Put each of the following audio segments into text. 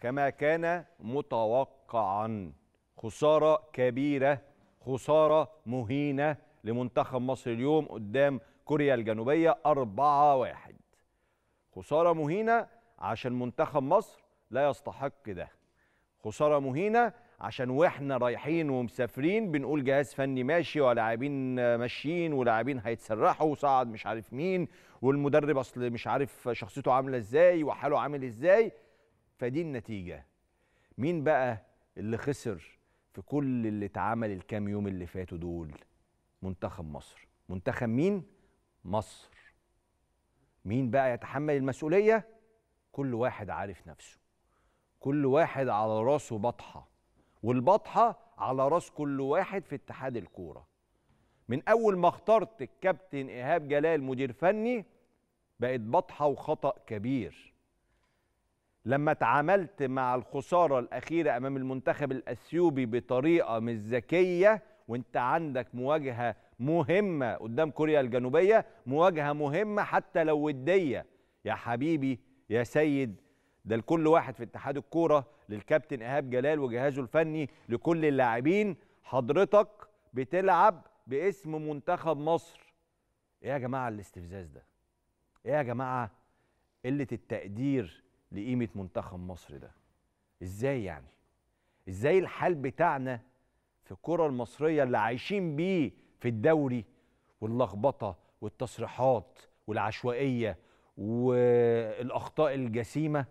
كما كان متوقعا خسارة كبيرة خسارة مهينة لمنتخب مصر اليوم قدام كوريا الجنوبية 4-1 خسارة مهينة عشان منتخب مصر لا يستحق ده خسارة مهينة عشان واحنا رايحين ومسافرين بنقول جهاز فني ماشي ولاعبين ماشيين ولاعبين هيتسرحوا وصعد مش عارف مين والمدرب اصل مش عارف شخصيته عامله ازاي وحاله عامل ازاي فدي النتيجه مين بقى اللي خسر في كل اللي اتعمل الكام يوم اللي فاتوا دول منتخب مصر منتخب مين مصر مين بقى يتحمل المسؤوليه كل واحد عارف نفسه كل واحد على راسه بطحه والبطحه على راس كل واحد في اتحاد الكوره من اول ما اخترت الكابتن ايهاب جلال مدير فني بقت بطحه وخطا كبير لما تعاملت مع الخسارة الأخيرة أمام المنتخب الأثيوبي بطريقة مش ذكية وأنت عندك مواجهة مهمة قدام كوريا الجنوبية مواجهة مهمة حتى لو ودية يا حبيبي يا سيد ده لكل واحد في اتحاد الكورة للكابتن إيهاب جلال وجهازه الفني لكل اللاعبين حضرتك بتلعب باسم منتخب مصر إيه يا جماعة الاستفزاز ده إيه يا جماعة قلة التقدير لقيمه منتخب مصر ده ازاي يعني ازاي الحال بتاعنا في الكره المصريه اللي عايشين بيه في الدوري واللخبطه والتصريحات والعشوائيه والاخطاء الجسيمه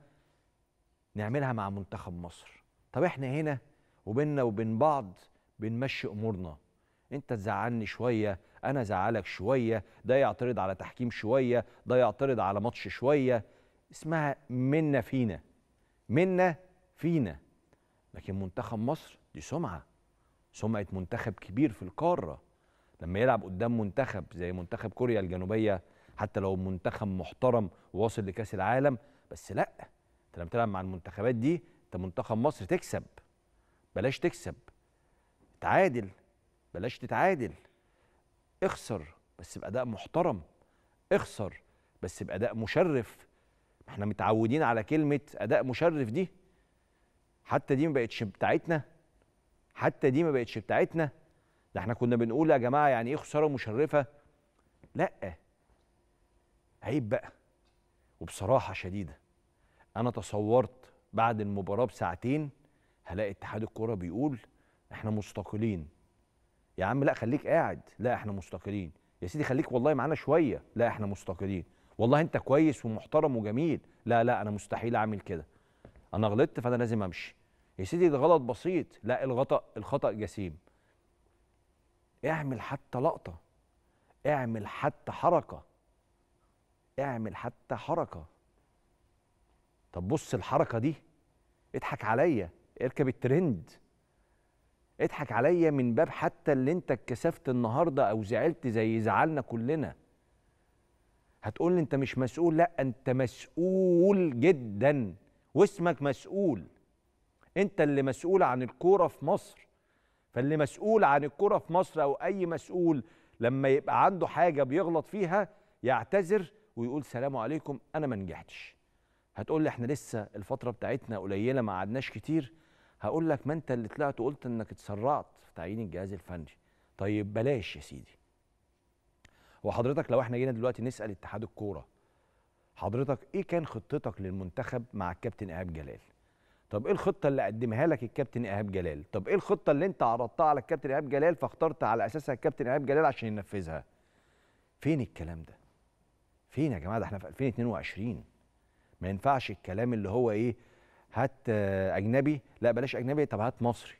نعملها مع منتخب مصر طب احنا هنا وبيننا وبين بعض بنمشي امورنا انت تزعلني شويه انا ازعلك شويه ده يعترض على تحكيم شويه ده يعترض على ماتش شويه اسمها منا فينا منا فينا لكن منتخب مصر دي سمعه سمعه منتخب كبير في القاره لما يلعب قدام منتخب زي منتخب كوريا الجنوبيه حتى لو منتخب محترم وواصل لكاس العالم بس لا انت لما تلعب مع المنتخبات دي انت منتخب مصر تكسب بلاش تكسب تعادل بلاش تتعادل اخسر بس باداء محترم اخسر بس باداء مشرف احنا متعودين على كلمه اداء مشرف دي حتى دي ما بقتش بتاعتنا حتى دي ما بقتش بتاعتنا ده احنا كنا بنقول يا جماعه يعني ايه خساره مشرفه لا عيب بقى وبصراحه شديده انا تصورت بعد المباراه بساعتين هلاقي اتحاد الكوره بيقول احنا مستقلين يا عم لا خليك قاعد لا احنا مستقلين يا سيدي خليك والله معانا شويه لا احنا مستقلين والله انت كويس ومحترم وجميل لا لا انا مستحيل اعمل كده انا غلطت فانا لازم امشي يا سيدي ده غلط بسيط لا الغطأ الخطأ جسيم اعمل حتى لقطة اعمل حتى حركة اعمل حتى حركة طب بص الحركة دي اضحك عليا اركب الترند اضحك عليا من باب حتى اللي انت اتكسفت النهارده او زعلت زي زعلنا كلنا هتقول لي انت مش مسؤول لا انت مسؤول جدا واسمك مسؤول انت اللي مسؤول عن الكوره في مصر فاللي مسؤول عن الكوره في مصر او اي مسؤول لما يبقى عنده حاجه بيغلط فيها يعتذر ويقول سلام عليكم انا ما نجحتش هتقول لي احنا لسه الفتره بتاعتنا قليله ما قعدناش كتير هقول لك ما انت اللي طلعت وقلت انك اتسرعت في تعيين الجهاز الفني طيب بلاش يا سيدي وحضرتك لو احنا جينا دلوقتي نسال اتحاد الكوره حضرتك ايه كان خطتك للمنتخب مع الكابتن ايهاب جلال طب ايه الخطه اللي قدمها لك الكابتن ايهاب جلال طب ايه الخطه اللي انت عرضتها على الكابتن ايهاب جلال فاخترت على اساسها الكابتن ايهاب جلال عشان ينفذها فين الكلام ده فين يا جماعه ده احنا في 2022 ما ينفعش الكلام اللي هو ايه هات اجنبي لا بلاش اجنبي طب هات مصري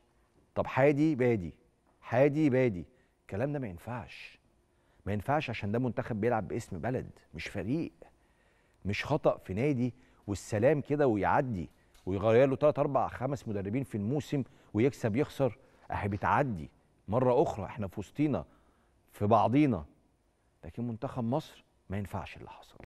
طب حادي بادي حادي بادي الكلام ده ما ينفعش ما ينفعش عشان ده منتخب بيلعب باسم بلد مش فريق مش خطأ في نادي والسلام كده ويعدي ويغير له ثلاث اربع خمس مدربين في الموسم ويكسب يخسر اهي بتعدي مره اخرى احنا في وسطينا في بعضينا لكن منتخب مصر ما ينفعش اللي حصل